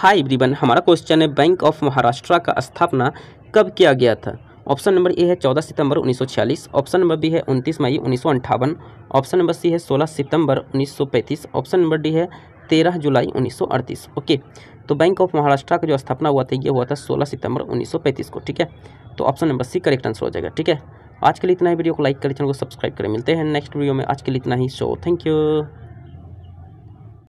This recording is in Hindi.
हाय एवरीवन हमारा क्वेश्चन है बैंक ऑफ महाराष्ट्र का स्थापना कब किया गया था ऑप्शन नंबर ए है 14 सितंबर 1946 ऑप्शन नंबर बी है 29 मई उन्नीस ऑप्शन नंबर सी है 16 सितंबर 1935 ऑप्शन नंबर डी है 13 जुलाई 1938 ओके तो बैंक ऑफ महाराष्ट्र का जो स्थापना हुआ था ये हुआ था सोलह सितंबर उन्नीस को ठीक है तो option number C correct answer हो जाएगा ठीक है आज के लिए इतना ही वीडियो को लाइक करें चैनल को सब्सक्राइब करें मिलते हैं नेक्स्ट वीडियो में आज के लिए इतना ही शो थैंक यू